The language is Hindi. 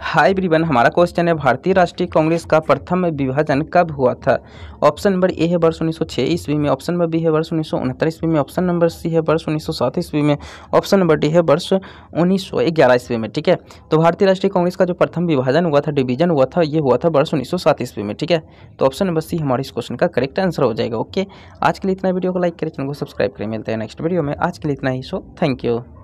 हाई ब्रीवन हमारा क्वेश्चन है भारतीय राष्ट्रीय कांग्रेस का प्रथम विभाजन कब हुआ था ऑप्शन नंबर ए है वर्ष उन्नीस ईस्वी में ऑप्शन नंबर बी है वर्ष उन्नीस ईस्वी में ऑप्शन नंबर सी है वर्ष उन्नीस ईस्वी में ऑप्शन नंबर डी है वर्ष उन्नीस ईस्वी में ठीक है तो भारतीय राष्ट्रीय कांग्रेस का जो प्रथम विभाजन हुआ था डिवीजन हुआ था ये हुआ था वर्ष उन्नीस ईस्वी में ठीक है तो ऑप्शन नंबर सी हमारे इस क्वेश्चन का करेक्ट आंसर हो जाएगा ओके आज के लिए इतना वीडियो को लाइक करें चैनल को सब्सक्राइब करें मिलते हैं नेक्स्ट वीडियो में आज के लिए इतना ही सो थैंक यू